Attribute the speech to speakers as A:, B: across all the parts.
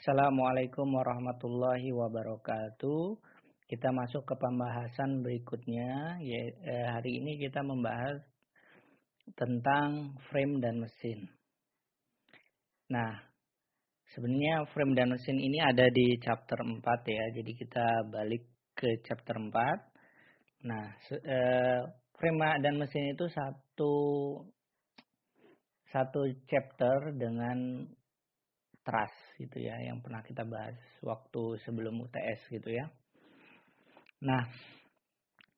A: Assalamualaikum warahmatullahi wabarakatuh. Kita masuk ke pembahasan berikutnya. Ya, hari ini kita membahas tentang frame dan mesin. Nah, sebenarnya frame dan mesin ini ada di chapter 4 ya. Jadi kita balik ke chapter 4. Nah, eh, frame dan mesin itu satu satu chapter dengan trust gitu ya yang pernah kita bahas waktu sebelum UTS gitu ya. Nah,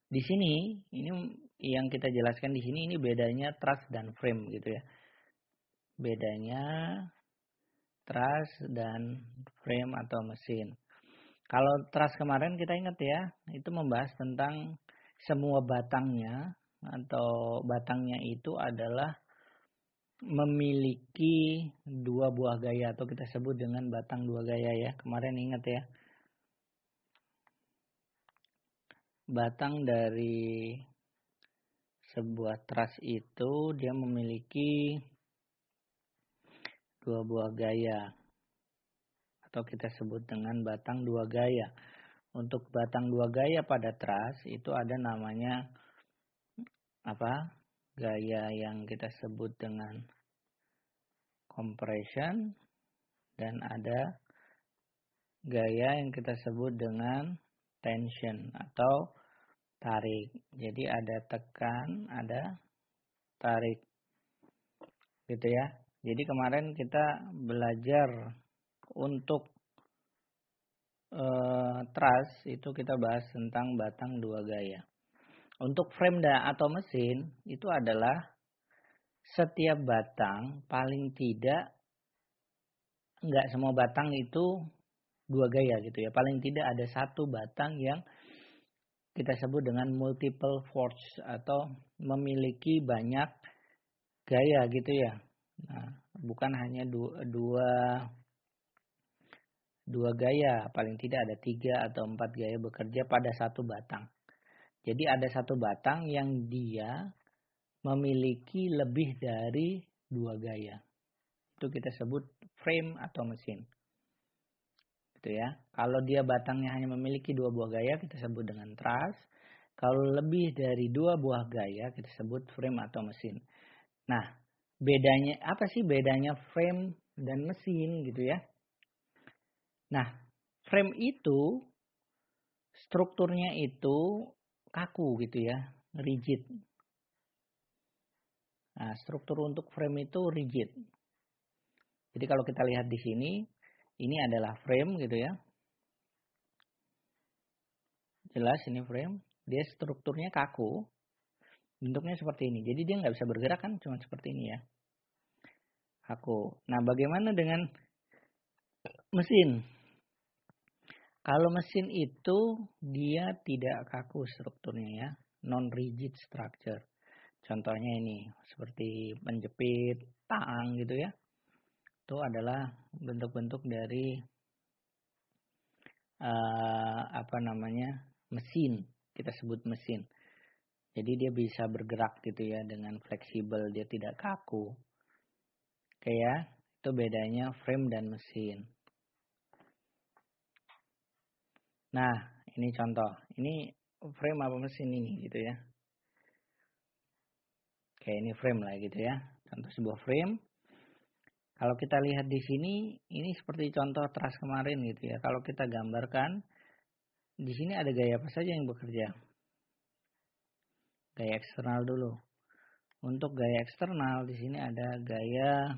A: di sini ini yang kita jelaskan di sini ini bedanya trust dan frame gitu ya. Bedanya trust dan frame atau mesin. Kalau trust kemarin kita ingat ya, itu membahas tentang semua batangnya atau batangnya itu adalah memiliki dua buah gaya atau kita sebut dengan batang dua gaya ya. Kemarin ingat ya. Batang dari sebuah trust itu dia memiliki dua buah gaya atau kita sebut dengan batang dua gaya. Untuk batang dua gaya pada trust itu ada namanya apa? gaya yang kita sebut dengan compression dan ada gaya yang kita sebut dengan tension atau tarik. Jadi ada tekan, ada tarik. Gitu ya. Jadi kemarin kita belajar untuk e, trust itu kita bahas tentang batang dua gaya. Untuk frame dan atau mesin itu adalah setiap batang paling tidak enggak semua batang itu dua gaya gitu ya. Paling tidak ada satu batang yang kita sebut dengan multiple force atau memiliki banyak gaya gitu ya. Nah, bukan hanya dua, dua dua gaya, paling tidak ada tiga atau empat gaya bekerja pada satu batang. Jadi ada satu batang yang dia memiliki lebih dari dua gaya. Itu kita sebut frame atau mesin. Gitu ya. Kalau dia batangnya hanya memiliki dua buah gaya kita sebut dengan truss. Kalau lebih dari dua buah gaya kita sebut frame atau mesin. Nah, bedanya apa sih bedanya frame dan mesin gitu ya? Nah, frame itu strukturnya itu kaku gitu ya, rigid. Nah, struktur untuk frame itu rigid. Jadi kalau kita lihat di sini, ini adalah frame gitu ya. Jelas ini frame, dia strukturnya kaku, bentuknya seperti ini. Jadi dia nggak bisa bergerak kan, cuma seperti ini ya. Kaku. Nah bagaimana dengan mesin? Kalau mesin itu dia tidak kaku strukturnya ya, non rigid structure. Contohnya ini seperti penjepit, taang gitu ya. Itu adalah bentuk-bentuk dari uh, apa namanya mesin kita sebut mesin. Jadi dia bisa bergerak gitu ya dengan fleksibel, dia tidak kaku. Kayak, ya, itu bedanya frame dan mesin. Nah, ini contoh. Ini frame apa mesin ini gitu ya. Oke, ini frame lah gitu ya. Contoh sebuah frame. Kalau kita lihat di sini, ini seperti contoh teras kemarin gitu ya. Kalau kita gambarkan, di sini ada gaya apa saja yang bekerja. Gaya eksternal dulu. Untuk gaya eksternal, di sini ada gaya...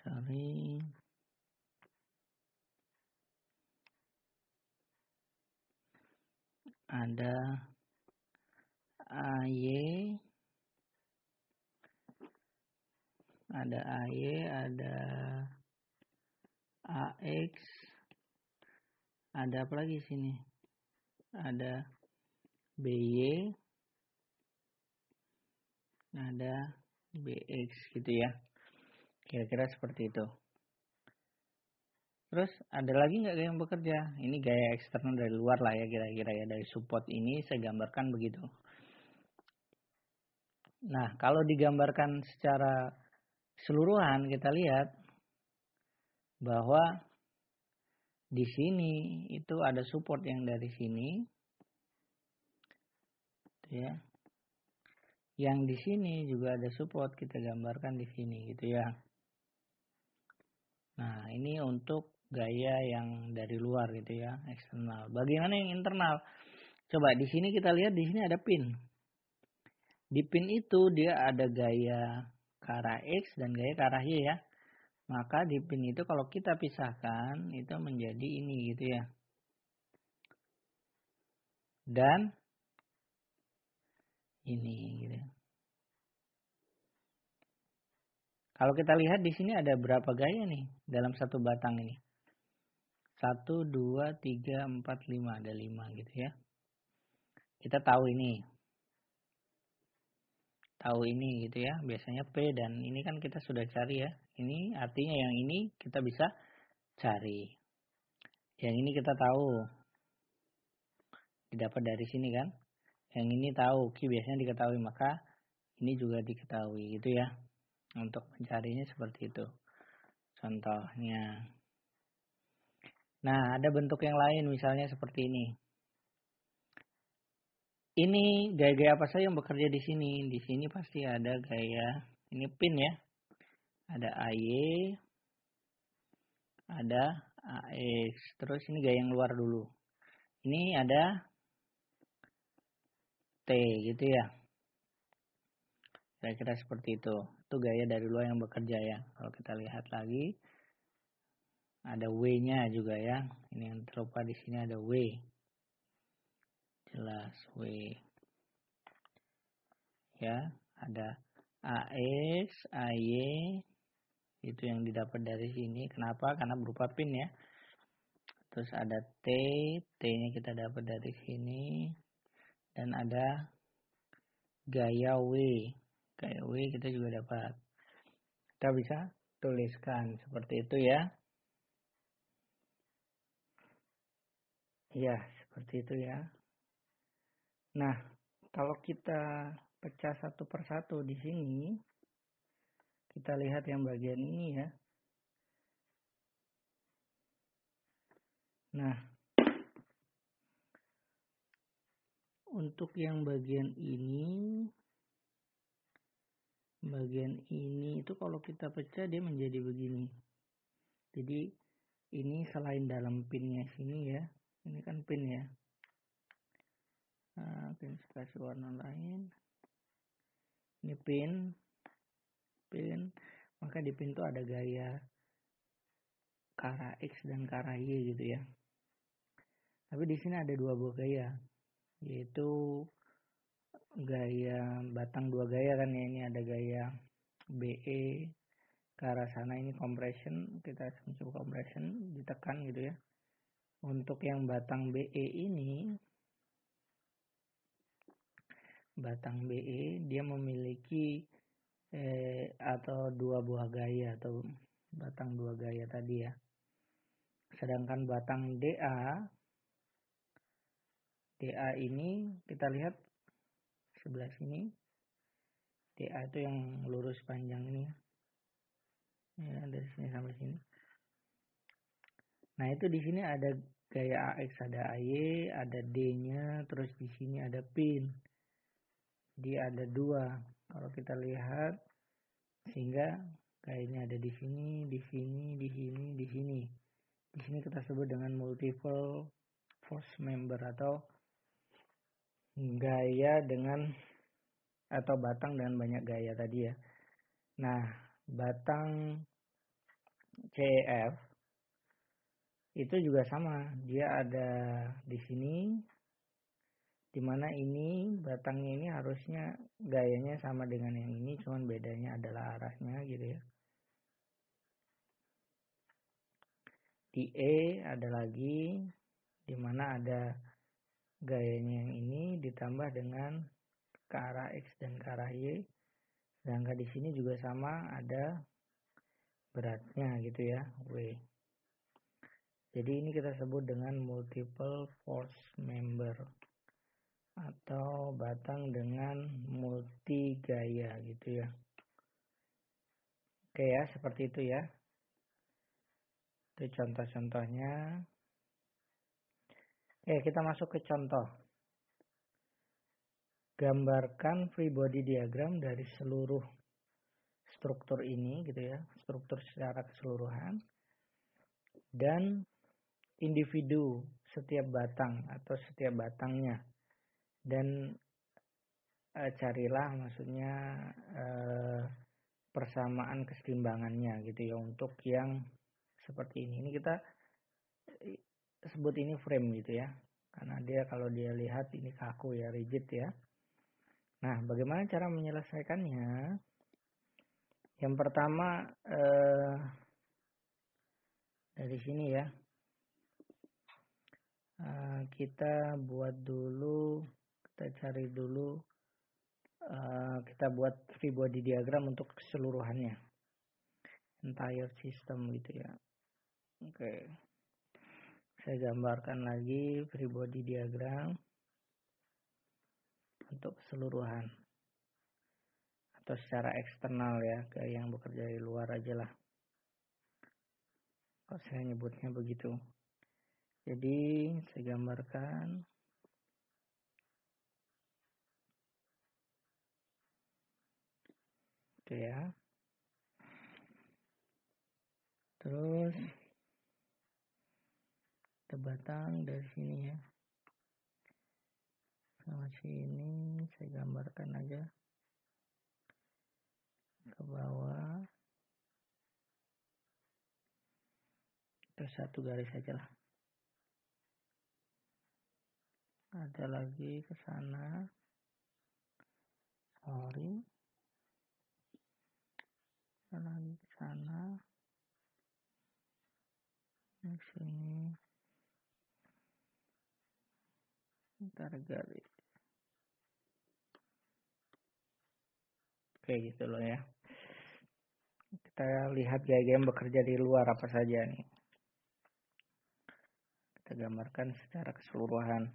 A: Sorry, ada AY ada AY ada AX ada apa lagi sini ada BY ada BX gitu ya kira-kira seperti itu Terus ada lagi nggak yang bekerja? Ini gaya eksternal dari luar lah ya kira-kira ya dari support ini saya gambarkan begitu. Nah kalau digambarkan secara seluruhan kita lihat bahwa di sini itu ada support yang dari sini, gitu ya. Yang di sini juga ada support kita gambarkan di sini gitu ya. Nah ini untuk gaya yang dari luar gitu ya, eksternal. Bagaimana yang internal? Coba di sini kita lihat di sini ada pin. Di pin itu dia ada gaya ke arah X dan gaya ke arah Y ya. Maka di pin itu kalau kita pisahkan itu menjadi ini gitu ya. Dan ini gitu. Kalau kita lihat di sini ada berapa gaya nih dalam satu batang ini? 1, 2, 3, 4, 5. Ada 5 gitu ya. Kita tahu ini. Tahu ini gitu ya. Biasanya P dan ini kan kita sudah cari ya. Ini artinya yang ini kita bisa cari. Yang ini kita tahu. Didapat dari sini kan. Yang ini tahu. Q biasanya diketahui. Maka ini juga diketahui gitu ya. Untuk mencarinya seperti itu. Contohnya. Nah, ada bentuk yang lain misalnya seperti ini. Ini gaya-gaya apa saja yang bekerja di sini? Di sini pasti ada gaya, ini pin ya. Ada AY, ada AX. Terus ini gaya yang luar dulu. Ini ada T gitu ya. Kira-kira seperti itu. Itu gaya dari luar yang bekerja ya. Kalau kita lihat lagi, ada W-nya juga ya. Ini yang terlupa di sini ada W. Jelas W. Ya, ada AS, AY. Itu yang didapat dari sini. Kenapa? Karena berupa pin ya. Terus ada T, T-nya kita dapat dari sini. Dan ada gaya W. Gaya W kita juga dapat. Kita bisa tuliskan seperti itu ya. Ya seperti itu ya. Nah, kalau kita pecah satu persatu di sini, kita lihat yang bagian ini ya. Nah, untuk yang bagian ini, bagian ini itu kalau kita pecah dia menjadi begini. Jadi ini selain dalam pinnya sini ya, ini kan pin ya nah, pin spasi warna lain ini pin pin maka di pin itu ada gaya kara X dan kara Y gitu ya tapi di sini ada dua buah gaya yaitu gaya batang dua gaya kan ya ini ada gaya BE ke arah sana ini compression kita sentuh compression ditekan gitu ya untuk yang batang BE ini, batang BE dia memiliki eh, atau dua buah gaya atau batang dua gaya tadi ya. Sedangkan batang DA, DA ini kita lihat sebelah sini, DA itu yang lurus panjang ini ya. dari sini sampai sini. Nah itu di sini ada gaya AX ada AY, ada D-nya, terus di sini ada pin. Dia ada dua. Kalau kita lihat, sehingga gayanya ada di sini, di sini, di sini, di sini. Di sini kita sebut dengan multiple force member atau gaya dengan atau batang dengan banyak gaya tadi ya. Nah, batang CF itu juga sama dia ada di sini dimana ini batangnya ini harusnya gayanya sama dengan yang ini cuman bedanya adalah arahnya gitu ya di E ada lagi dimana ada gayanya yang ini ditambah dengan ke arah X dan ke arah Y sedangkan di sini juga sama ada beratnya gitu ya W jadi ini kita sebut dengan multiple force member atau batang dengan multi gaya gitu ya. Oke ya, seperti itu ya. Itu contoh-contohnya. Oke, kita masuk ke contoh. Gambarkan free body diagram dari seluruh struktur ini gitu ya, struktur secara keseluruhan dan individu setiap batang atau setiap batangnya dan e, carilah maksudnya e, persamaan keseimbangannya gitu ya untuk yang seperti ini ini kita sebut ini frame gitu ya karena dia kalau dia lihat ini kaku ya rigid ya nah bagaimana cara menyelesaikannya yang pertama eh, dari sini ya Eh, kita buat dulu kita cari dulu uh, kita buat free body diagram untuk keseluruhannya entire system gitu ya oke okay. saya gambarkan lagi free body diagram untuk keseluruhan atau secara eksternal ya kayak yang bekerja di luar aja lah kalau saya nyebutnya begitu jadi saya gambarkan Oke ya. Terus tebatang dari sini ya. Sama sini saya gambarkan aja ke bawah. Terus satu garis aja lah. ada lagi ke sana sorry ada lagi ke sana di sini ntar garis oke gitu loh ya kita lihat gaya game bekerja di luar apa saja nih kita gambarkan secara keseluruhan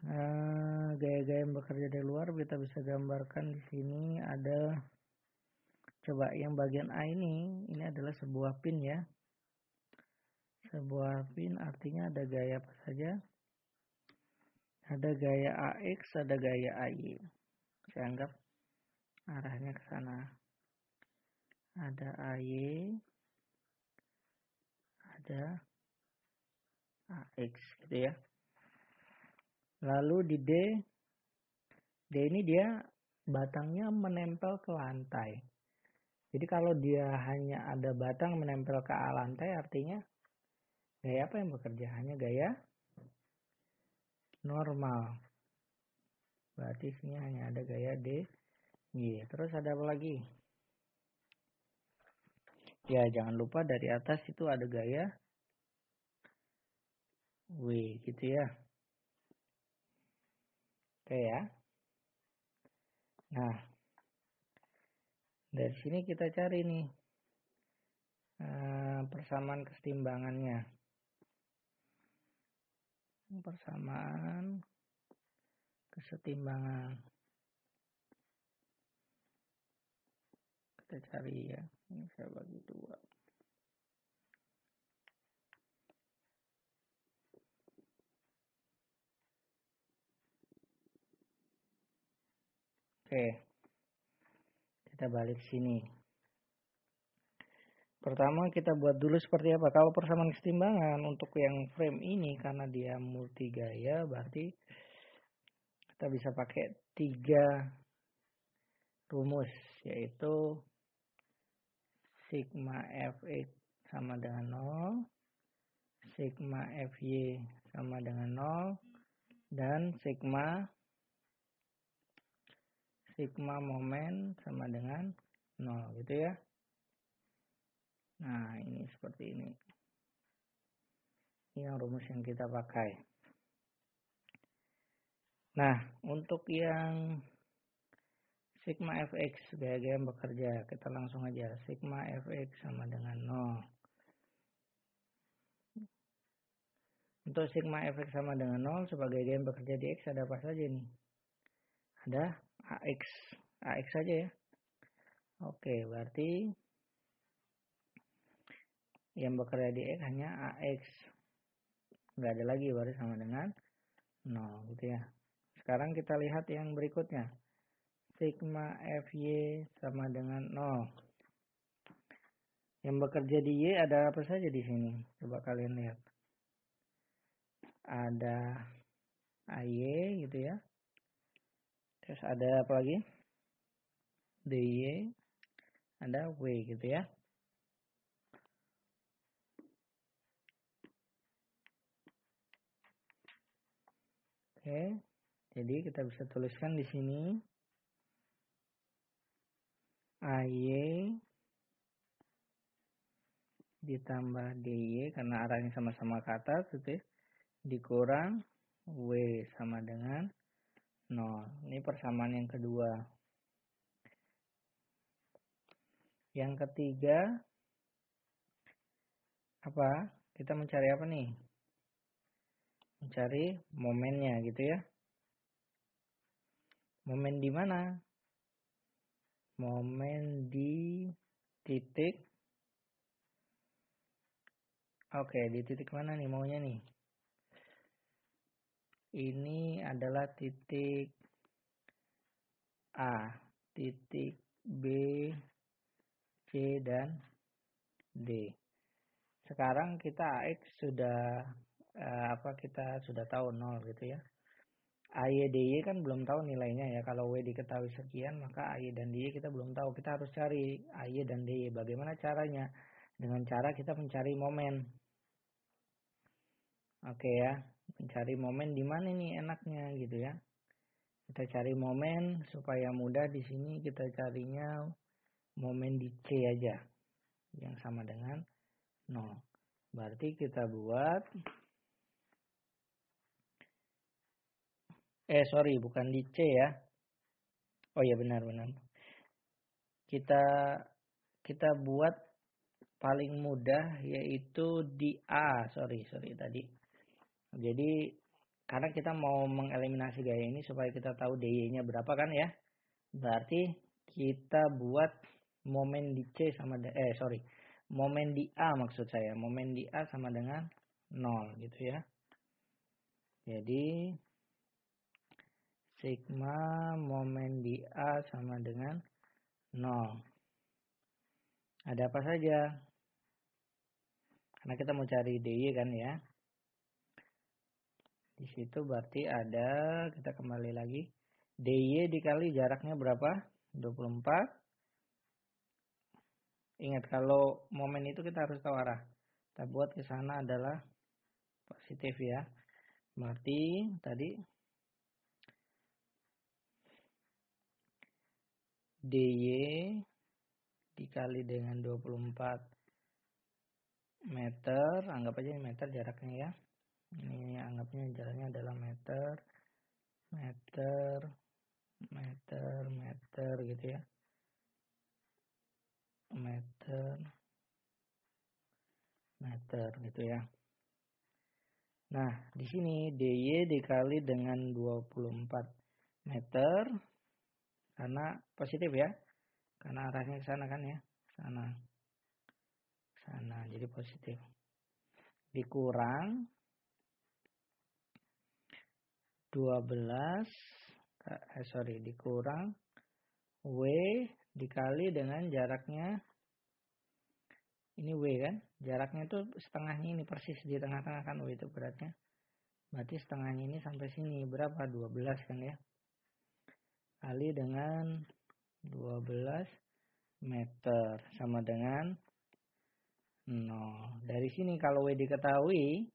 A: Eh, gaya-gaya yang bekerja dari luar kita bisa gambarkan di sini ada coba yang bagian A ini ini adalah sebuah pin ya sebuah pin artinya ada gaya apa saja ada gaya AX ada gaya AY saya anggap arahnya ke sana ada AY ada AX gitu ya Lalu di D, D ini dia batangnya menempel ke lantai. Jadi kalau dia hanya ada batang menempel ke lantai artinya gaya apa yang bekerja? Hanya gaya normal. Berarti sini hanya ada gaya D. Y. Terus ada apa lagi? Ya jangan lupa dari atas itu ada gaya W gitu ya. Oke ya. Nah, dari sini kita cari nih eh, persamaan kesetimbangannya. Persamaan kesetimbangan. Kita cari ya. Ini saya bagi dua. Oke. Kita balik sini. Pertama kita buat dulu seperti apa? Kalau persamaan kesetimbangan untuk yang frame ini karena dia multi gaya berarti kita bisa pakai tiga rumus yaitu sigma f(x) sama dengan 0 sigma FY sama dengan 0 dan sigma sigma momen sama dengan 0 gitu ya. Nah, ini seperti ini. Ini yang rumus yang kita pakai. Nah, untuk yang sigma fx gaya yang bekerja, kita langsung aja sigma fx sama dengan 0. Untuk sigma fx sama dengan 0 sebagai gaya bekerja di x ada apa saja nih? Ada AX AX saja ya oke berarti yang bekerja di X hanya AX nggak ada lagi berarti sama dengan 0 gitu ya sekarang kita lihat yang berikutnya sigma FY sama dengan 0 yang bekerja di Y ada apa saja di sini? Coba kalian lihat. Ada AY gitu ya. Terus ada apa lagi? DY. Ada W gitu ya. Oke. Jadi kita bisa tuliskan di sini AY ditambah DY karena arahnya sama-sama ke atas gitu ya. Dikurang W sama dengan nol. Ini persamaan yang kedua. Yang ketiga, apa? Kita mencari apa nih? Mencari momennya gitu ya. Momen di mana? Momen di titik. Oke, di titik mana nih maunya nih? ini adalah titik A, titik B, C, dan D. Sekarang kita AX sudah eh, apa kita sudah tahu 0 gitu ya. D, Y kan belum tahu nilainya ya. Kalau W diketahui sekian maka AY dan DY kita belum tahu. Kita harus cari AY dan DY. Bagaimana caranya? Dengan cara kita mencari momen. Oke ya mencari momen di mana nih enaknya gitu ya. Kita cari momen supaya mudah di sini kita carinya momen di C aja yang sama dengan 0. Berarti kita buat eh sorry bukan di C ya. Oh ya benar benar. Kita kita buat paling mudah yaitu di A sorry sorry tadi jadi karena kita mau mengeliminasi gaya ini supaya kita tahu dy-nya berapa kan ya. Berarti kita buat momen di C sama eh sorry, momen di A maksud saya. Momen di A sama dengan 0 gitu ya. Jadi sigma momen di A sama dengan 0. Ada apa saja? Karena kita mau cari dy kan ya. Di situ berarti ada, kita kembali lagi. DY dikali jaraknya berapa? 24. Ingat kalau momen itu kita harus tahu arah. Kita buat ke sana adalah positif ya. Berarti tadi DY dikali dengan 24 meter, anggap aja ini meter jaraknya ya ini anggapnya jalannya adalah meter meter meter meter gitu ya meter meter gitu ya nah di sini dy dikali dengan 24 meter karena positif ya karena arahnya ke sana kan ya sana sana jadi positif dikurang 12 eh, sorry dikurang W dikali dengan jaraknya ini W kan jaraknya itu setengahnya ini persis di tengah-tengah kan W itu beratnya berarti setengahnya ini sampai sini berapa 12 kan ya kali dengan 12 meter sama dengan 0 dari sini kalau W diketahui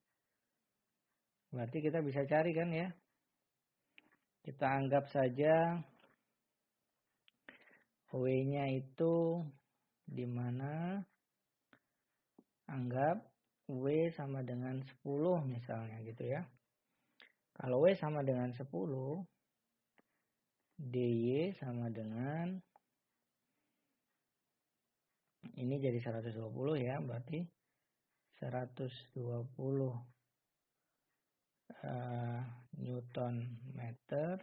A: berarti kita bisa cari kan ya kita anggap saja W-nya itu di mana anggap W sama dengan 10 misalnya gitu ya. Kalau W sama dengan 10, DY sama dengan ini jadi 120 ya, berarti 120 uh, Newton meter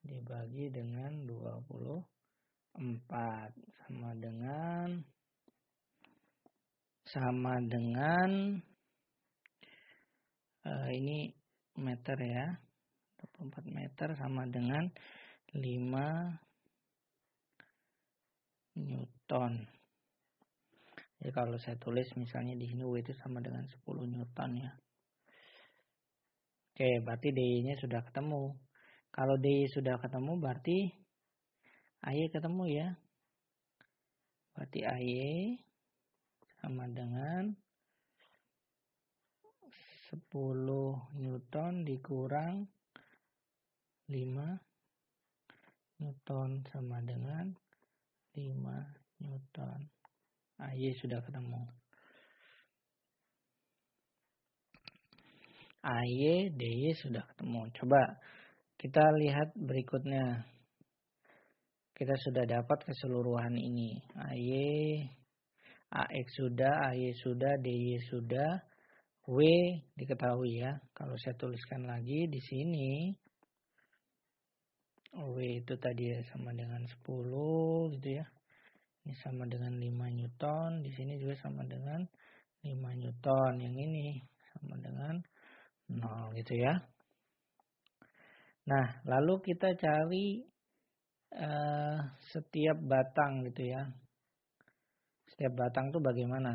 A: dibagi dengan 24 sama dengan sama dengan uh, ini meter ya 24 meter sama dengan 5 Newton jadi kalau saya tulis misalnya di sini W itu sama dengan 10 Newton ya Oke, berarti DI-nya sudah ketemu. Kalau DI sudah ketemu, berarti AY ketemu ya. Berarti AY sama dengan 10 Newton dikurang 5 Newton sama dengan 5 Newton. AY sudah ketemu. AY, DY sudah ketemu. Coba kita lihat berikutnya. Kita sudah dapat keseluruhan ini. AY, AX sudah, AY sudah, DY sudah. W diketahui ya. Kalau saya tuliskan lagi di sini. W itu tadi ya sama dengan 10 gitu ya. Ini sama dengan 5 Newton. Di sini juga sama dengan 5 Newton. Yang ini sama dengan 0 gitu ya. Nah, lalu kita cari uh, setiap batang gitu ya. Setiap batang tuh bagaimana?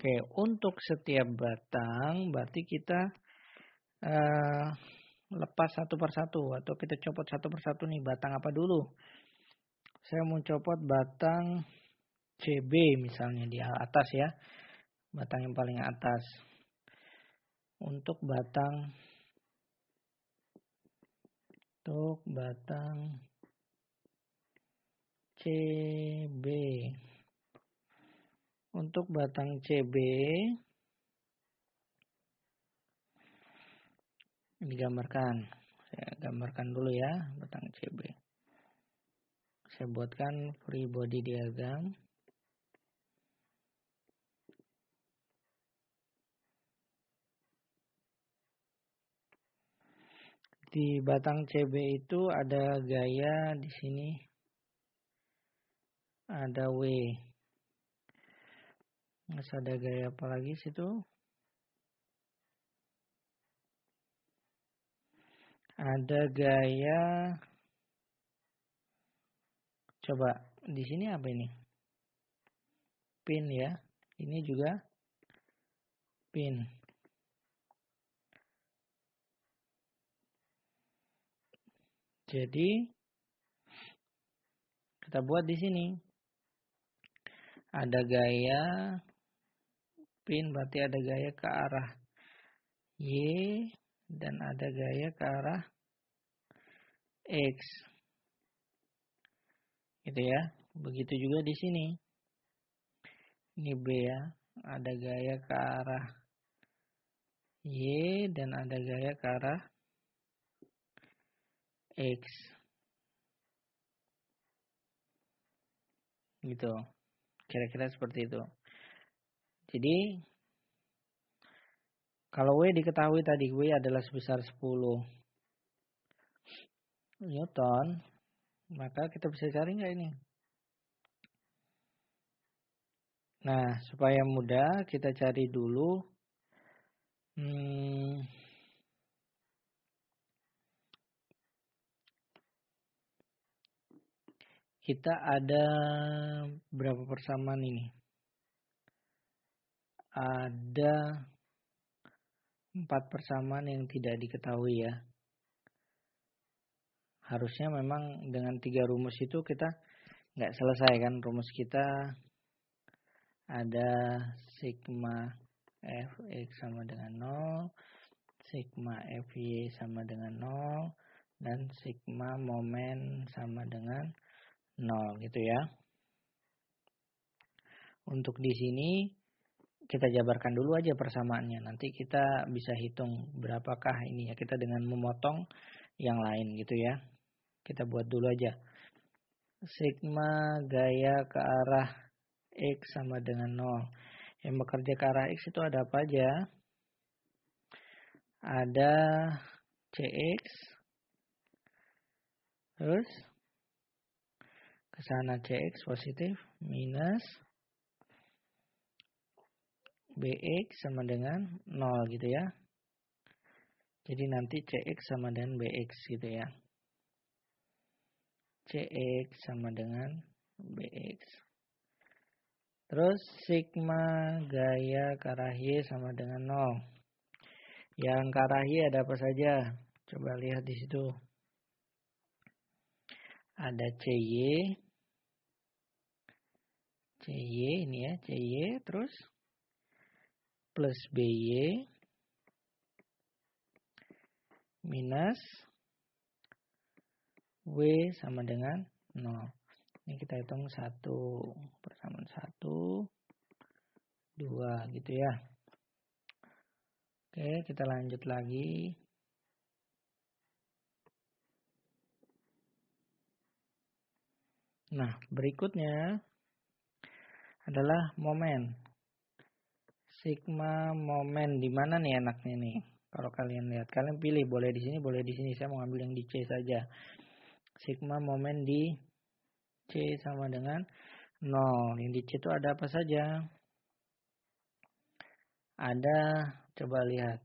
A: Oke, untuk setiap batang berarti kita uh, lepas satu persatu atau kita copot satu persatu nih batang apa dulu? Saya mau copot batang CB misalnya di atas ya batang yang paling atas. Untuk batang untuk batang CB. Untuk batang CB digambarkan. Saya gambarkan dulu ya batang CB. Saya buatkan free body diagram. di batang CB itu ada gaya di sini ada W Mas ada gaya apa lagi situ ada gaya coba di sini apa ini pin ya ini juga pin Jadi kita buat di sini. Ada gaya pin berarti ada gaya ke arah Y dan ada gaya ke arah X. Gitu ya. Begitu juga di sini. Ini B ya. Ada gaya ke arah Y dan ada gaya ke arah X gitu kira-kira seperti itu jadi kalau W diketahui tadi W adalah sebesar 10 Newton maka kita bisa cari nggak ini nah supaya mudah kita cari dulu hmm, kita ada berapa persamaan ini? Ada empat persamaan yang tidak diketahui ya. Harusnya memang dengan tiga rumus itu kita nggak selesai kan rumus kita ada sigma f x sama dengan 0, sigma f y sama dengan 0, dan sigma momen sama dengan 0 0 gitu ya. Untuk di sini kita jabarkan dulu aja persamaannya. Nanti kita bisa hitung berapakah ini ya kita dengan memotong yang lain gitu ya. Kita buat dulu aja. Sigma gaya ke arah X sama dengan 0. Yang bekerja ke arah X itu ada apa aja? Ada CX. Terus ke sana CX positif minus BX sama dengan 0 gitu ya. Jadi nanti CX sama dengan BX gitu ya. CX sama dengan BX. Terus sigma gaya karahi sama dengan 0. Yang karahi ada apa saja? Coba lihat di situ. Ada CY, CY ini ya, CY terus plus BY minus W sama dengan 0. Ini kita hitung satu persamaan satu dua gitu ya. Oke, kita lanjut lagi. Nah, berikutnya adalah momen. Sigma momen di mana nih enaknya nih? Kalau kalian lihat, kalian pilih boleh di sini, boleh di sini. Saya mau ambil yang di C saja. Sigma momen di C sama dengan 0. Yang di C itu ada apa saja? Ada, coba lihat.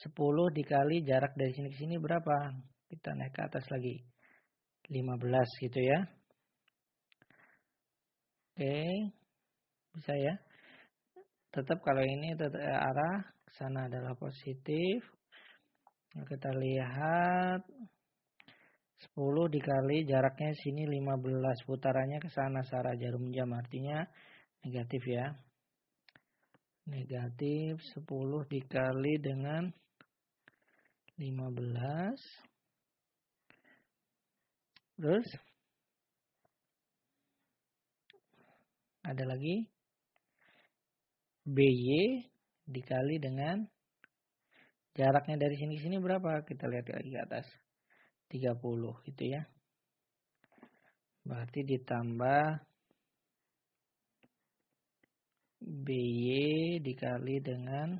A: 10 dikali jarak dari sini ke sini berapa? Kita naik ke atas lagi. 15 gitu ya. Oke. Bisa ya? Tetap kalau ini tetap eh, arah ke sana adalah positif. Kita lihat 10 dikali jaraknya sini 15 putarannya ke sana Sarah jarum jam artinya negatif ya. Negatif 10 dikali dengan 15. Terus ada lagi BY dikali dengan jaraknya dari sini ke sini berapa? Kita lihat lagi ke atas. 30 gitu ya. Berarti ditambah BY dikali dengan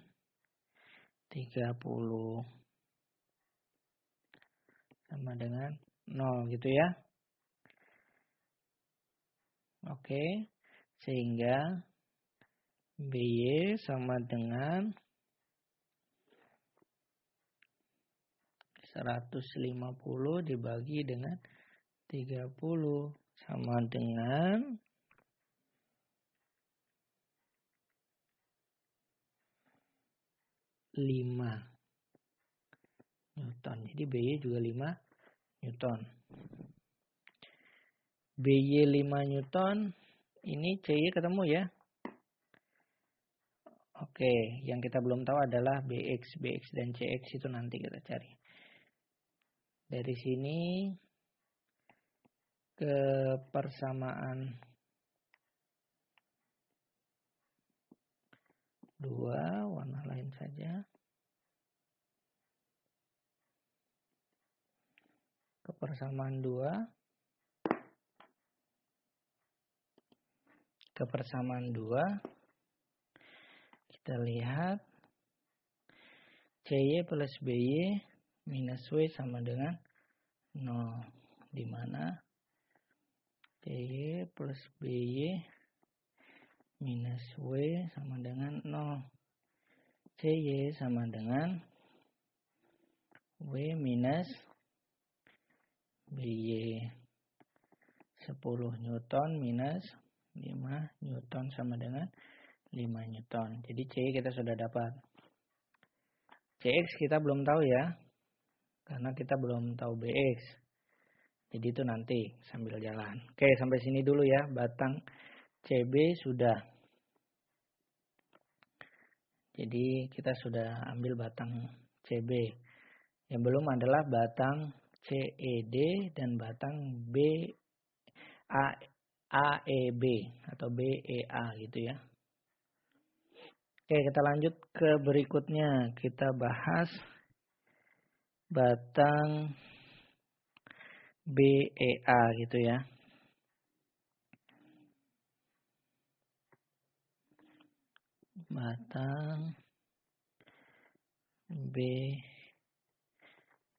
A: 30 sama dengan 0 gitu ya. Oke, sehingga BY sama dengan 150 dibagi dengan 30 sama dengan 5 Newton. Jadi BY juga 5 Newton. BY 5 Newton, ini CY ketemu ya. Oke, yang kita belum tahu adalah BX, BX dan CX itu nanti kita cari. Dari sini ke persamaan 2 warna lain saja. Ke persamaan 2 ke persamaan 2 terlihat lihat. CY plus BY minus W sama dengan 0. Dimana mana CY plus BY minus W sama dengan 0. CY sama dengan W minus BY. 10 Newton minus 5 Newton sama dengan 5 Newton. Jadi C kita sudah dapat. CX kita belum tahu ya, karena kita belum tahu BX. Jadi itu nanti sambil jalan. Oke, sampai sini dulu ya, batang CB sudah. Jadi kita sudah ambil batang CB. Yang belum adalah batang CED dan batang B AEB atau BEA gitu ya. Oke, kita lanjut ke berikutnya. Kita bahas batang BEA gitu ya. Batang B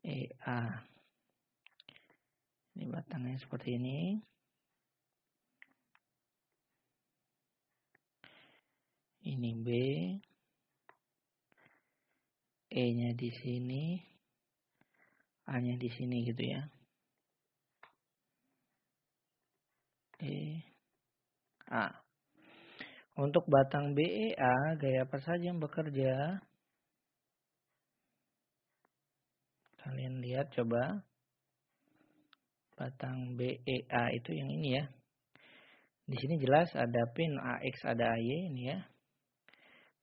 A: E A Ini batangnya seperti ini. Ini B. E-nya di sini. A-nya di sini gitu ya. E. A. Untuk batang BEA, gaya apa saja yang bekerja? Kalian lihat coba. Batang BEA itu yang ini ya. Di sini jelas ada pin AX ada AY ini ya.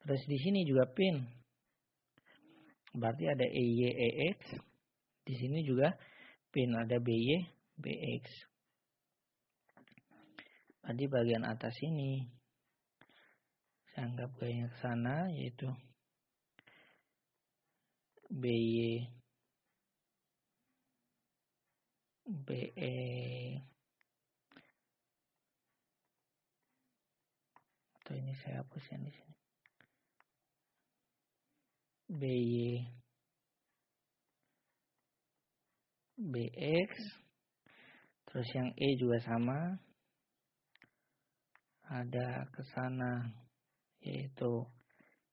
A: Terus di sini juga pin. Berarti ada EY, EX. Di sini juga pin ada BY, BX. Di bagian atas ini. Saya anggap gayanya ke sana yaitu BY BE atau ini saya hapus yang di sini. BY BX terus yang E juga sama ada ke sana yaitu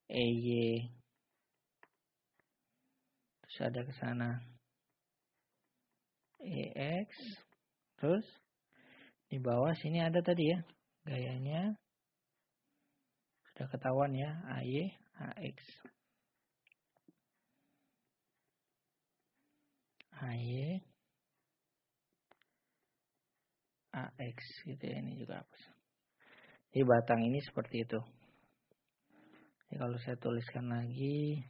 A: EY terus ada ke sana EX terus di bawah sini ada tadi ya gayanya sudah ketahuan ya AY AX AY AX gitu ya ini juga hapus jadi batang ini seperti itu jadi kalau saya tuliskan lagi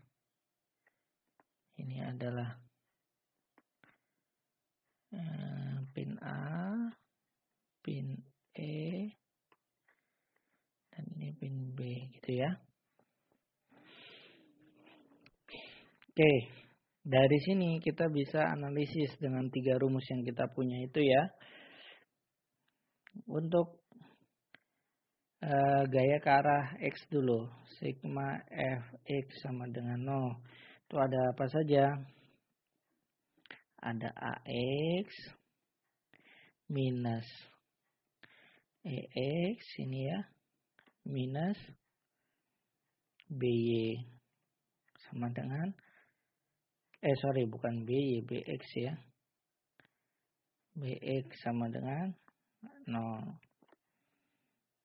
A: ini adalah eh, pin A pin E dan ini pin B gitu ya oke okay. Dari sini kita bisa analisis dengan tiga rumus yang kita punya itu ya. Untuk eh, gaya ke arah X dulu. Sigma Fx sama dengan 0. Itu ada apa saja? Ada AX minus EX ini ya. Minus BY sama dengan eh sorry bukan b b x ya. b x sama dengan 0.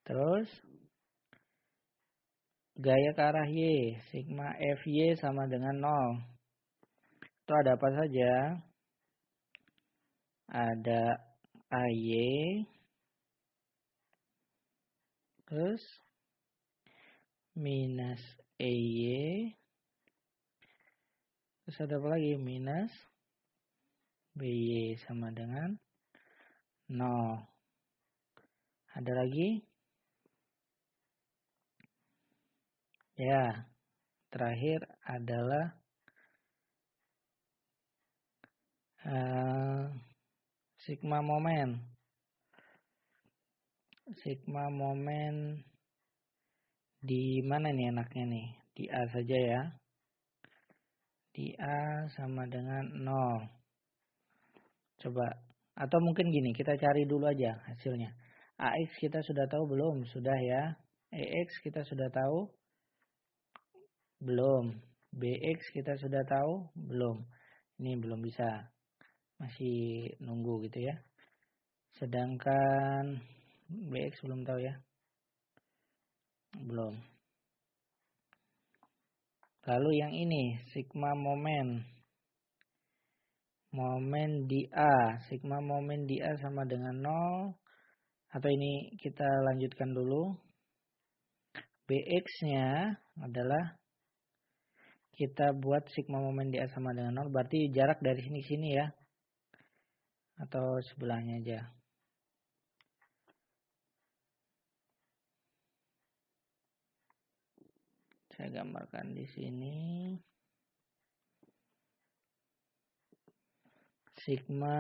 A: Terus gaya ke arah Y, sigma f y sama dengan 0. Itu ada apa saja? Ada AY, terus minus EY, Terus ada apa lagi? Minus BY sama dengan 0. Ada lagi? Ya, terakhir adalah uh, sigma momen. Sigma momen di mana nih enaknya nih? Di A saja ya di A sama dengan 0. Coba. Atau mungkin gini, kita cari dulu aja hasilnya. AX kita sudah tahu belum? Sudah ya. EX kita sudah tahu? Belum. BX kita sudah tahu? Belum. Ini belum bisa. Masih nunggu gitu ya. Sedangkan BX belum tahu ya. Belum. Lalu yang ini, sigma momen. Momen di A. Sigma momen di A sama dengan 0. Atau ini kita lanjutkan dulu. BX-nya adalah kita buat sigma momen di A sama dengan 0. Berarti jarak dari sini sini ya. Atau sebelahnya aja. saya gambarkan di sini sigma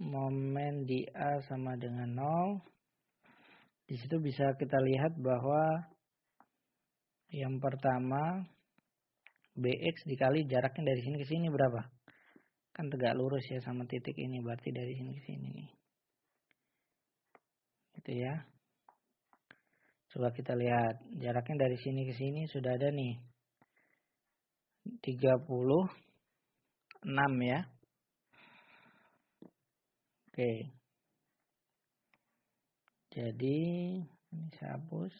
A: momen di A sama dengan 0 di situ bisa kita lihat bahwa yang pertama BX dikali jaraknya dari sini ke sini berapa? Kan tegak lurus ya sama titik ini berarti dari sini ke sini nih. Gitu ya. Coba kita lihat. Jaraknya dari sini ke sini sudah ada nih. 36 ya. Oke. Jadi ini saya hapus.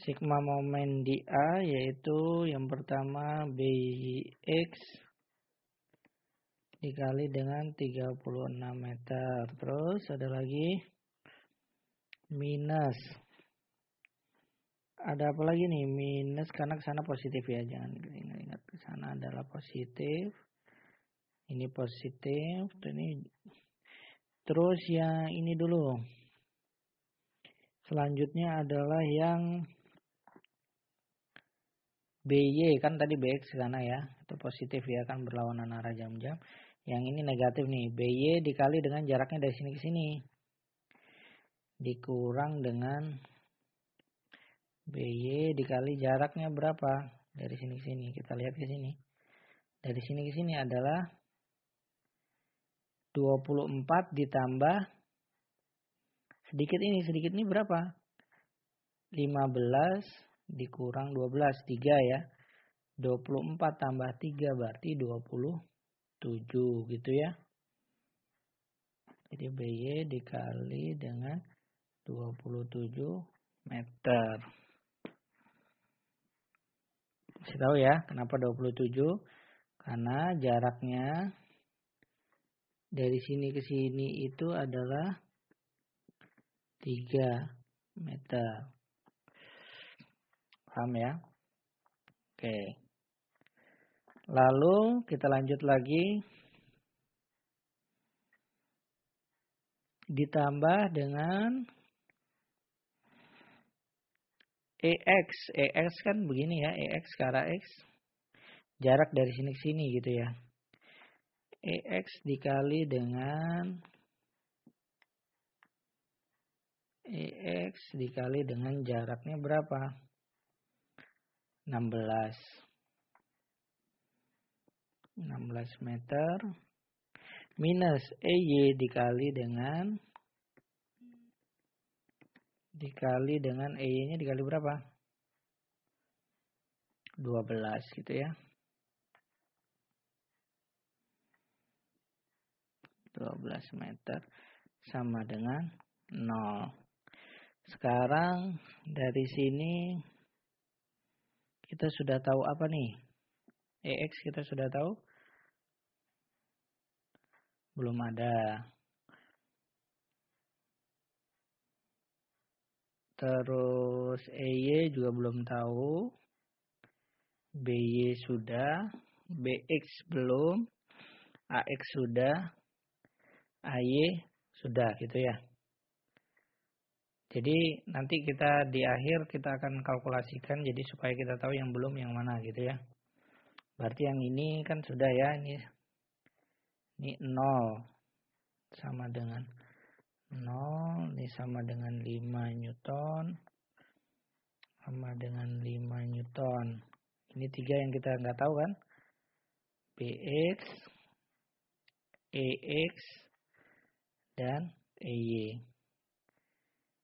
A: Sigma momen di A yaitu yang pertama BX dikali dengan 36 meter. Terus ada lagi minus. Ada apa lagi nih? Minus karena ke sana positif ya. Jangan ingat ke sana adalah positif. Ini positif, ini terus yang ini dulu. Selanjutnya adalah yang BY kan tadi BX sana ya. Itu positif ya kan berlawanan arah jam-jam. Yang ini negatif nih. BY dikali dengan jaraknya dari sini ke sini. Dikurang dengan BY dikali jaraknya berapa? Dari sini ke sini. Kita lihat ke sini. Dari sini ke sini adalah 24 ditambah sedikit ini. Sedikit ini berapa? 15 dikurang 12. 3 ya. 24 tambah 3 berarti 20. 7 gitu ya. Jadi BY dikali dengan 27 meter. Kasih tahu ya, kenapa 27? Karena jaraknya dari sini ke sini itu adalah 3 meter. Paham ya? Oke. Okay. Lalu kita lanjut lagi. Ditambah dengan EX. EX kan begini ya. EX ke arah X. Jarak dari sini ke sini gitu ya. EX dikali dengan EX dikali dengan jaraknya berapa? 16. 16 meter minus EY dikali dengan dikali dengan EY-nya dikali berapa? 12 gitu ya. 12 meter sama dengan 0. Sekarang dari sini kita sudah tahu apa nih? EX kita sudah tahu belum ada. Terus EY juga belum tahu. BY sudah, BX belum, AX sudah, AY sudah gitu ya. Jadi nanti kita di akhir kita akan kalkulasikan jadi supaya kita tahu yang belum yang mana gitu ya. Berarti yang ini kan sudah ya ini ini 0 sama dengan 0, ini sama dengan 5 Newton, sama dengan 5 Newton. Ini tiga yang kita nggak tahu kan? BX, EX, dan EY.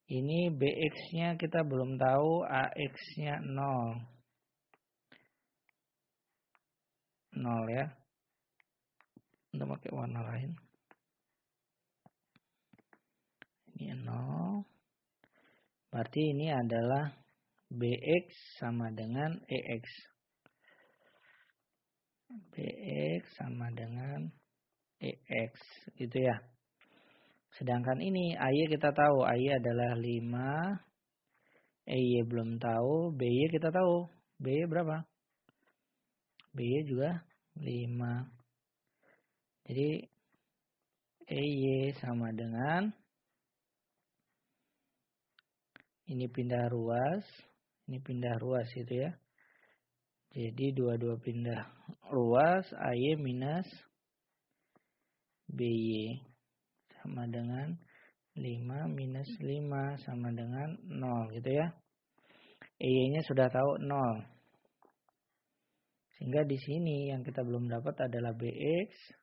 A: Ini BX-nya kita belum tahu, AX-nya 0. 0 ya. Anda pakai warna lain. Ini 0. Berarti ini adalah BX sama dengan EX. BX sama dengan EX. Gitu ya. Sedangkan ini AY kita tahu. AY adalah 5. EY belum tahu. BY kita tahu. BY berapa? BY juga 5. Jadi EY eh, iya, sama dengan ini pindah ruas, ini pindah ruas itu ya. Jadi dua-dua pindah ruas AY minus BY sama dengan 5 minus 5 sama dengan 0 gitu ya. EY-nya sudah tahu 0. Sehingga di sini yang kita belum dapat adalah BX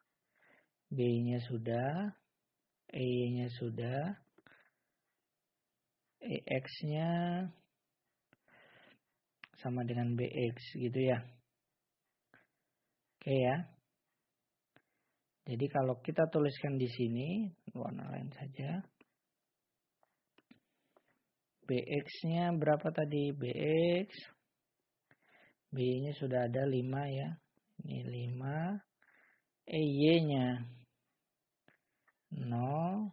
A: B-nya sudah, E-nya sudah, EX-nya sama dengan BX gitu ya. Oke ya. Jadi kalau kita tuliskan di sini, warna lain saja. BX-nya berapa tadi? BX. B-nya sudah ada 5 ya. Ini 5. EY-nya no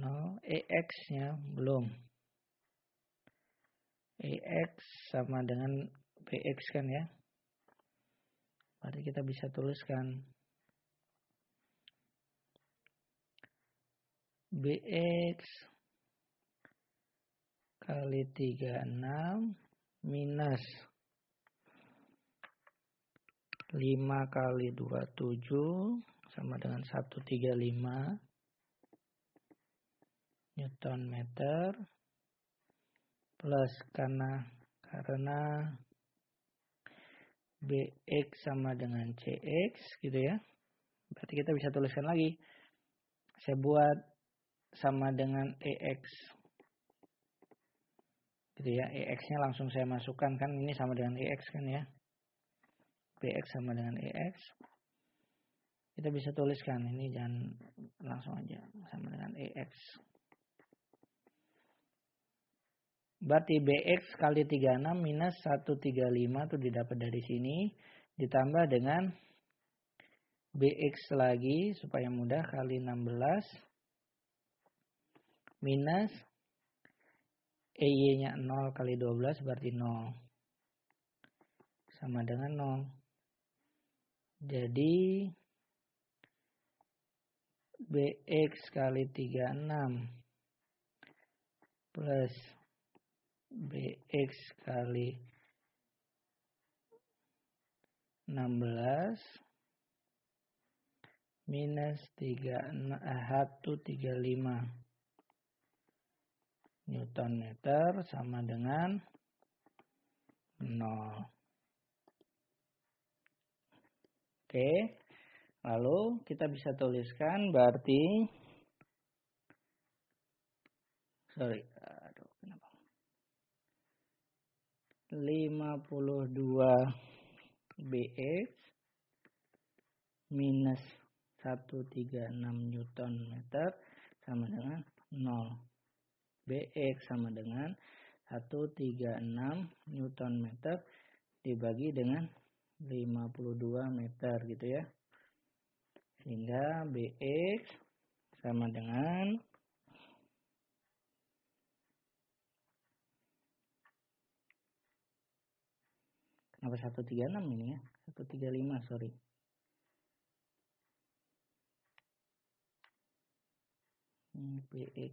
A: no ax nya belum ax sama dengan bx kan ya berarti kita bisa tuliskan bx kali 36 minus 5 kali 27 sama dengan 135 Newton meter plus karena karena BX sama dengan CX gitu ya. Berarti kita bisa tuliskan lagi. Saya buat sama dengan EX. Gitu ya, EX-nya langsung saya masukkan kan ini sama dengan EX kan ya. BX sama dengan EX kita bisa tuliskan ini jangan langsung aja sama dengan EX. Berarti BX kali 36 minus 135 itu didapat dari sini. Ditambah dengan BX lagi supaya mudah kali 16 minus EY-nya 0 kali 12 berarti 0. Sama dengan 0. Jadi BX kali 36 plus BX kali 16 minus 135 eh, Newton meter sama dengan 0. Oke. Okay. Lalu kita bisa tuliskan berarti sorry, aduh kenapa? 52 BX e minus 136 Newton meter sama dengan 0. BX e sama dengan 136 Newton meter dibagi dengan 52 meter gitu ya. Sehingga BX sama dengan Kenapa 136 ini ya? 135, sorry. Ini BX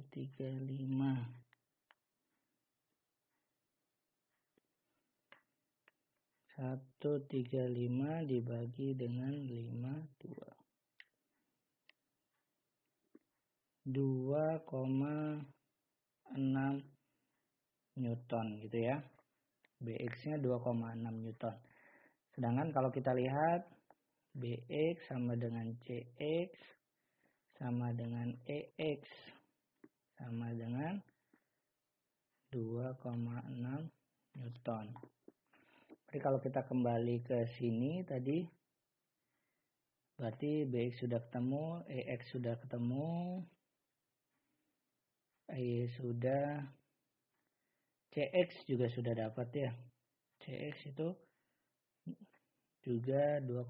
A: 135. 135 dibagi dengan 52. 2,6 Newton gitu ya. BX-nya 2,6 Newton. Sedangkan kalau kita lihat BX sama dengan CX sama dengan EX sama dengan 2,6 Newton. Jadi kalau kita kembali ke sini tadi, berarti BX sudah ketemu, EX sudah ketemu, ay sudah, CX juga sudah dapat ya. CX itu juga 2,6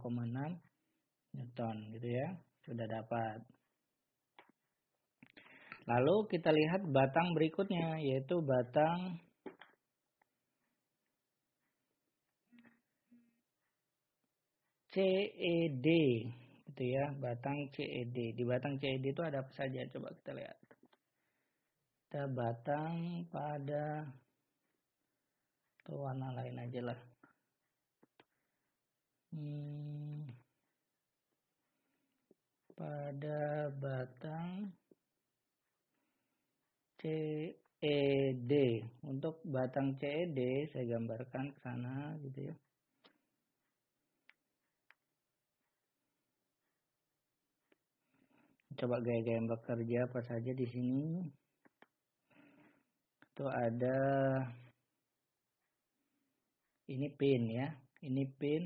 A: Newton gitu ya, sudah dapat. Lalu kita lihat batang berikutnya yaitu batang CED gitu ya batang CED di batang CED itu ada apa saja coba kita lihat kita batang pada ke warna lain aja lah hmm, pada batang CED untuk batang CED saya gambarkan ke sana gitu ya coba gaya-gaya bekerja apa saja di sini itu ada ini pin ya ini pin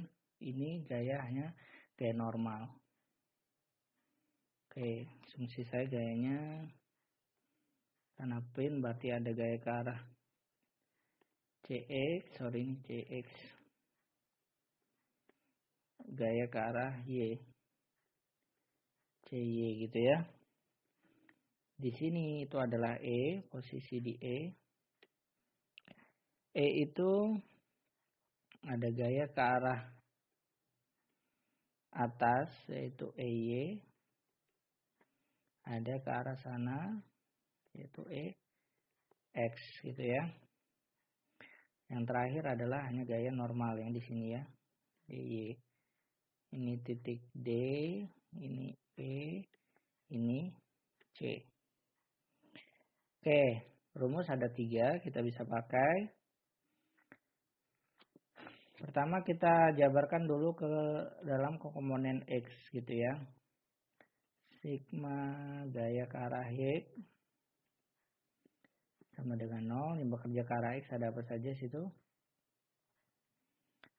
A: ini gayanya gaya normal oke asumsi saya gayanya karena pin berarti ada gaya ke arah CX sorry ini CX gaya ke arah Y CY gitu ya. Di sini itu adalah E, posisi di E. E itu ada gaya ke arah atas yaitu EY. Ada ke arah sana yaitu E X gitu ya. Yang terakhir adalah hanya gaya normal yang di sini ya. DY. E ini titik D, ini P ini C. Oke, rumus ada tiga kita bisa pakai. Pertama kita jabarkan dulu ke dalam komponen X gitu ya. Sigma gaya ke arah Y sama dengan 0. Yang bekerja ke arah X ada apa saja situ?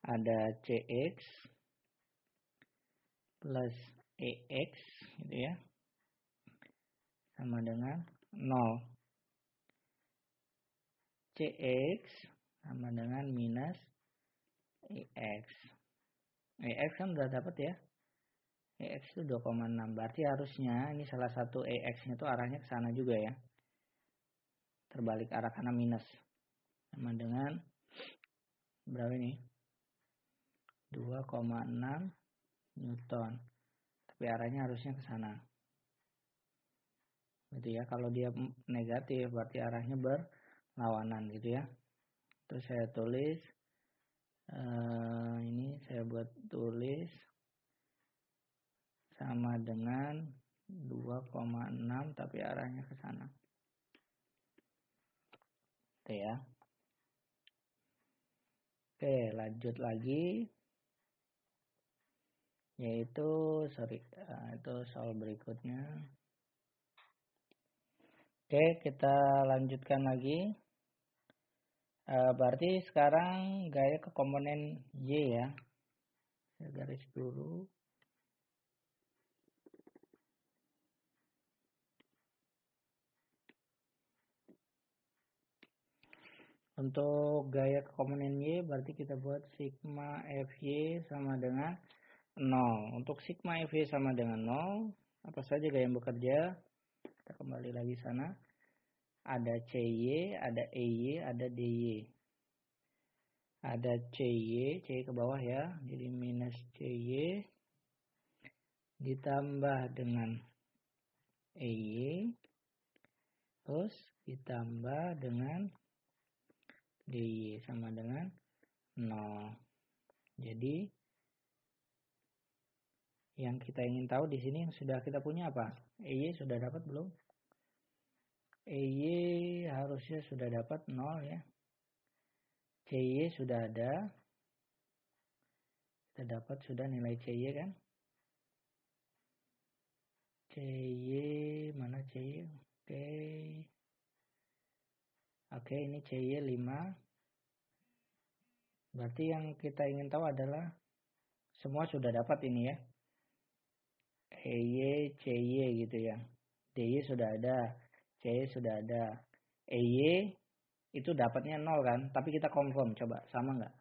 A: Ada CX plus EX gitu ya sama dengan 0 CX sama dengan minus EX EX kan udah dapat ya EX itu 2,6 berarti harusnya ini salah satu EX-nya itu arahnya ke sana juga ya terbalik arah karena minus sama dengan berapa ini 2,6 Newton tapi arahnya harusnya ke sana. gitu ya kalau dia negatif berarti arahnya berlawanan gitu ya. Terus saya tulis eh, ini saya buat tulis sama dengan 2,6 tapi arahnya ke sana. Oke ya. Oke, lanjut lagi yaitu sorry eh, itu soal berikutnya oke kita lanjutkan lagi eh, berarti sekarang gaya ke komponen y ya garis dulu Untuk gaya ke komponen Y berarti kita buat sigma FY sama dengan 0. Untuk sigma FV sama dengan 0, apa saja yang bekerja? Kita kembali lagi sana. Ada CY, ada EY, ada DY. Ada CY, CY ke bawah ya. Jadi minus CY ditambah dengan EY. Terus ditambah dengan DY sama dengan 0. Jadi yang kita ingin tahu di sini yang sudah kita punya apa? EY sudah dapat belum? EY harusnya sudah dapat 0 ya. CY sudah ada. Kita dapat sudah nilai CY kan? CY mana CY? Oke. Okay. Oke, okay, ini CY 5. Berarti yang kita ingin tahu adalah semua sudah dapat ini ya. EY, CY gitu ya. DY sudah ada, CY sudah ada. EY itu dapatnya 0 kan, tapi kita confirm coba sama nggak?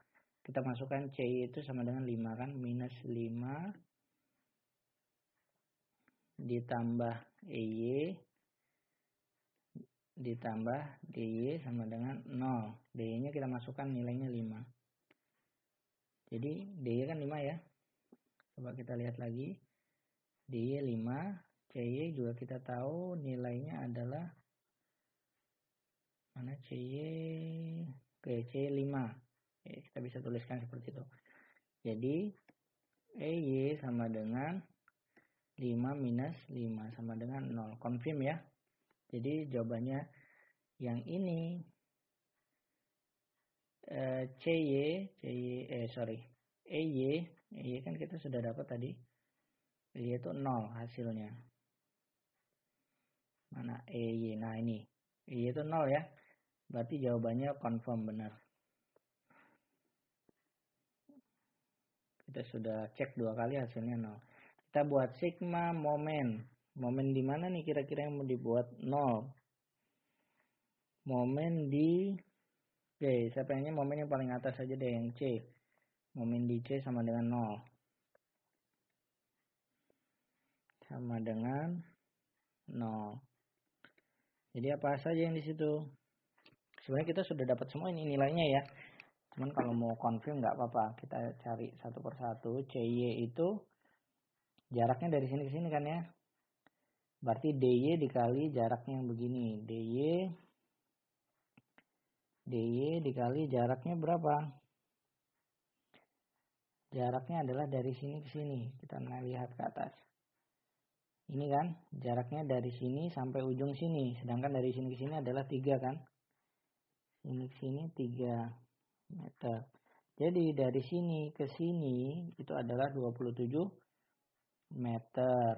A: Kita masukkan CY itu sama dengan 5 kan, minus 5 ditambah EY ditambah DY sama dengan 0. DY-nya kita masukkan nilainya 5. Jadi DY kan 5 ya. Coba kita lihat lagi d 5, CY juga kita tahu nilainya adalah mana CY? Oke, c 5. Ya, kita bisa tuliskan seperti itu. Jadi EY sama dengan 5 minus 5 sama dengan 0. Confirm ya. Jadi jawabannya yang ini eh, CY, CY eh sorry, EY, EY kan kita sudah dapat tadi Iya, itu 0 hasilnya. Mana E, Y, Nah ini. EY itu 0 ya. Berarti jawabannya confirm benar. Kita sudah cek dua kali hasilnya 0. Kita buat sigma momen. Momen di mana nih kira-kira yang mau dibuat 0? Momen di Oke, saya pengennya momen yang paling atas aja deh yang C. Momen di C sama dengan 0. sama dengan 0. Jadi apa saja yang di situ? Sebenarnya kita sudah dapat semua ini nilainya ya. Cuman kalau mau confirm nggak apa-apa, kita cari satu persatu. CY itu jaraknya dari sini ke sini kan ya. Berarti DY dikali jaraknya yang begini. DY DY dikali jaraknya berapa? Jaraknya adalah dari sini ke sini. Kita lihat ke atas. Ini kan jaraknya dari sini sampai ujung sini. Sedangkan dari sini ke sini adalah tiga kan. Ini ke sini tiga meter. Jadi dari sini ke sini itu adalah 27 meter.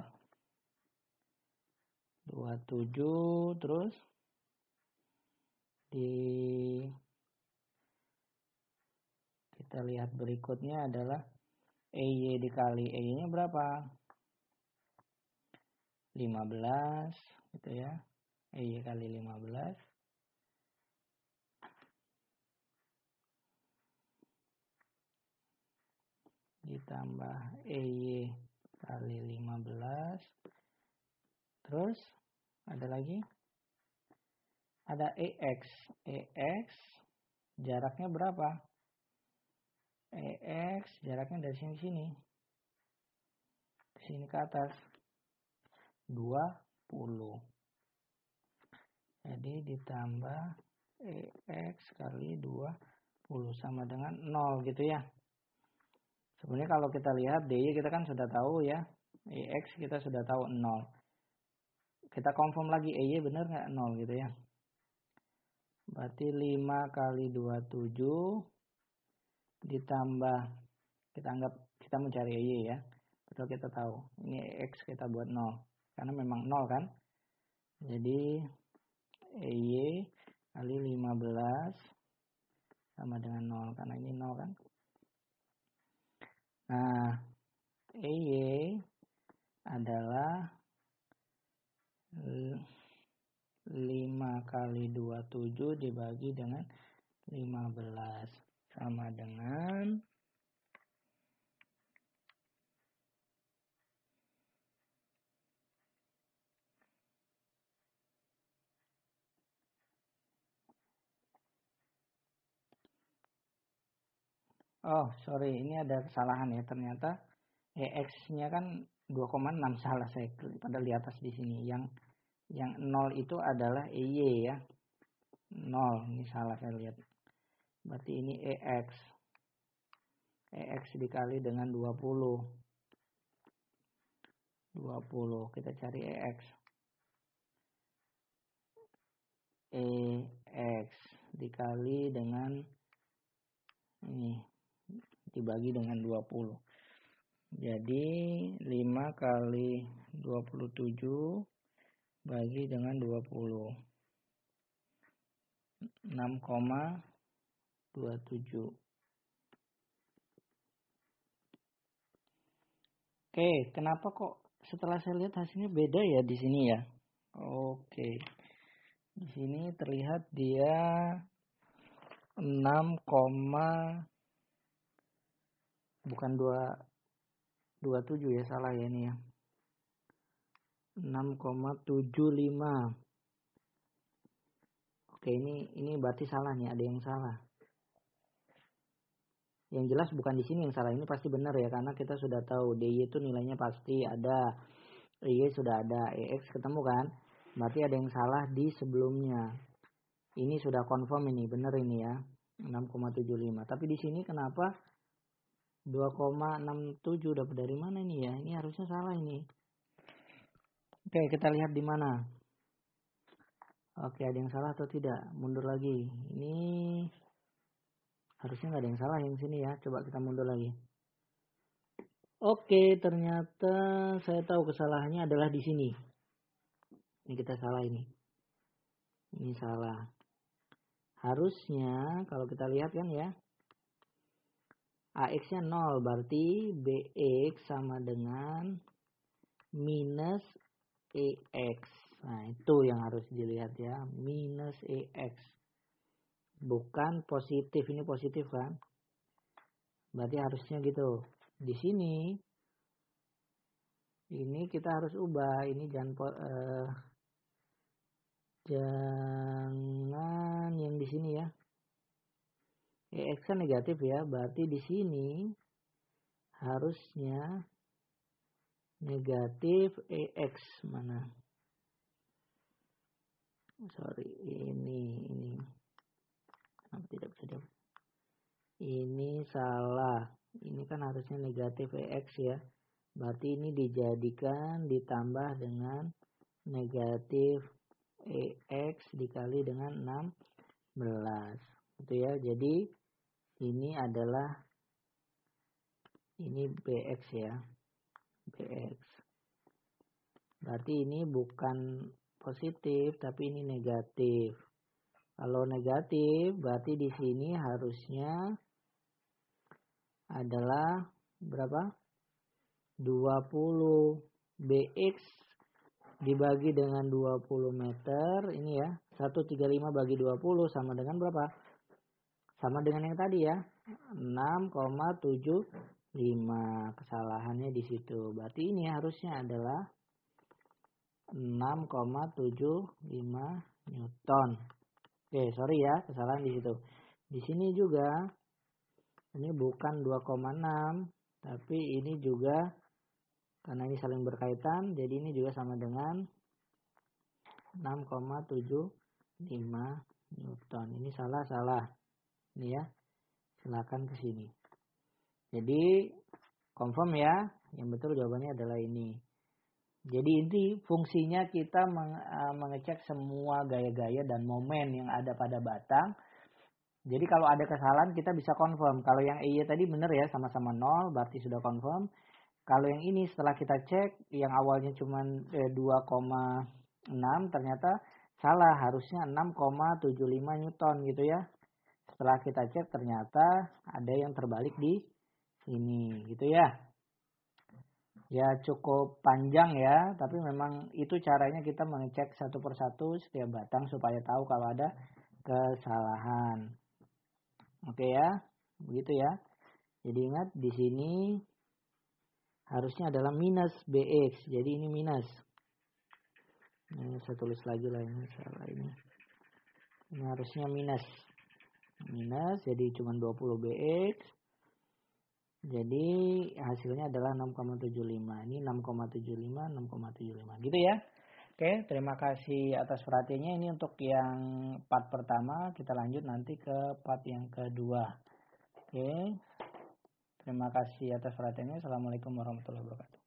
A: 27 terus di kita lihat berikutnya adalah EY dikali EY-nya berapa? 15 gitu ya. Iya e y kali 15. Ditambah EY kali 15. Terus ada lagi? Ada EX. EX jaraknya berapa? EX jaraknya dari sini sini. Sini ke atas. 20. Jadi ditambah EX kali 20 sama dengan 0 gitu ya. Sebenarnya kalau kita lihat DY kita kan sudah tahu ya. EX kita sudah tahu 0. Kita confirm lagi EY benar nggak 0 gitu ya. Berarti 5 kali 27 ditambah kita anggap kita mencari EY ya. Betul kita tahu. Ini e X kita buat 0 karena memang 0 kan. Jadi EY kali 15 sama dengan 0 karena ini 0 kan. Nah, EY adalah 5 kali 27 dibagi dengan 15 sama dengan Oh, sorry. Ini ada kesalahan ya. Ternyata EX-nya kan 2,6 salah saya pada di atas di sini. Yang yang 0 itu adalah EY ya. 0 ini salah saya lihat. Berarti ini EX. EX dikali dengan 20. 20 kita cari EX EX dikali dengan ini dibagi dengan 20. Jadi 5 kali 27 bagi dengan 20. 6,27. Oke, kenapa kok setelah saya lihat hasilnya beda ya di sini ya? Oke. Di sini terlihat dia bukan dua 27 ya salah ya ini ya 6,75 Oke ini ini berarti salah nih ada yang salah yang jelas bukan di sini yang salah ini pasti benar ya karena kita sudah tahu dy itu nilainya pasti ada y sudah ada ex ketemu kan berarti ada yang salah di sebelumnya ini sudah confirm ini benar ini ya 6,75 tapi di sini kenapa 2,67 dapat dari mana ini ya? Ini harusnya salah ini. Oke, kita lihat di mana. Oke, ada yang salah atau tidak? Mundur lagi. Ini harusnya nggak ada yang salah yang sini ya. Coba kita mundur lagi. Oke, ternyata saya tahu kesalahannya adalah di sini. Ini kita salah ini. Ini salah. Harusnya kalau kita lihat kan ya, AX-nya 0, berarti BX sama dengan minus ax. Nah, itu yang harus dilihat ya, minus ax. Bukan positif, ini positif kan? Berarti harusnya gitu. Di sini, ini kita harus ubah, ini jangan... Eh, jangan yang di sini ya ex ya, X kan negatif ya, berarti di sini harusnya negatif EX mana? Sorry, ini ini. Kenapa tidak bisa diam? Ini salah. Ini kan harusnya negatif EX ya. Berarti ini dijadikan ditambah dengan negatif EX dikali dengan 16. Gitu ya. Jadi ini adalah ini BX ya. BX. Berarti ini bukan positif tapi ini negatif. Kalau negatif berarti di sini harusnya adalah berapa? 20 BX dibagi dengan 20 meter ini ya. 135 bagi 20 sama dengan berapa? sama dengan yang tadi ya 6,75 kesalahannya di situ berarti ini harusnya adalah 6,75 newton oke sorry ya kesalahan di situ di sini juga ini bukan 2,6 tapi ini juga karena ini saling berkaitan jadi ini juga sama dengan 6,75 newton ini salah salah ini ya. Silakan ke sini. Jadi confirm ya. Yang betul jawabannya adalah ini. Jadi inti fungsinya kita eh, mengecek semua gaya-gaya dan momen yang ada pada batang. Jadi kalau ada kesalahan kita bisa confirm. Kalau yang iya tadi benar ya sama-sama nol berarti sudah confirm. Kalau yang ini setelah kita cek yang awalnya cuma 2,6 eh, ternyata salah harusnya 6,75 Newton gitu ya. Setelah kita cek ternyata ada yang terbalik di sini gitu ya. Ya cukup panjang ya, tapi memang itu caranya kita mengecek satu persatu setiap batang supaya tahu kalau ada kesalahan. Oke ya, begitu ya. Jadi ingat di sini harusnya adalah minus BX. Jadi ini minus. Ini saya tulis lagi lah ini salah ini. Ini harusnya minus minus jadi cuma 20 BX jadi hasilnya adalah 6,75 ini 6,75 6,75 gitu ya oke terima kasih atas perhatiannya ini untuk yang part pertama kita lanjut nanti ke part yang kedua oke terima kasih atas perhatiannya assalamualaikum warahmatullahi wabarakatuh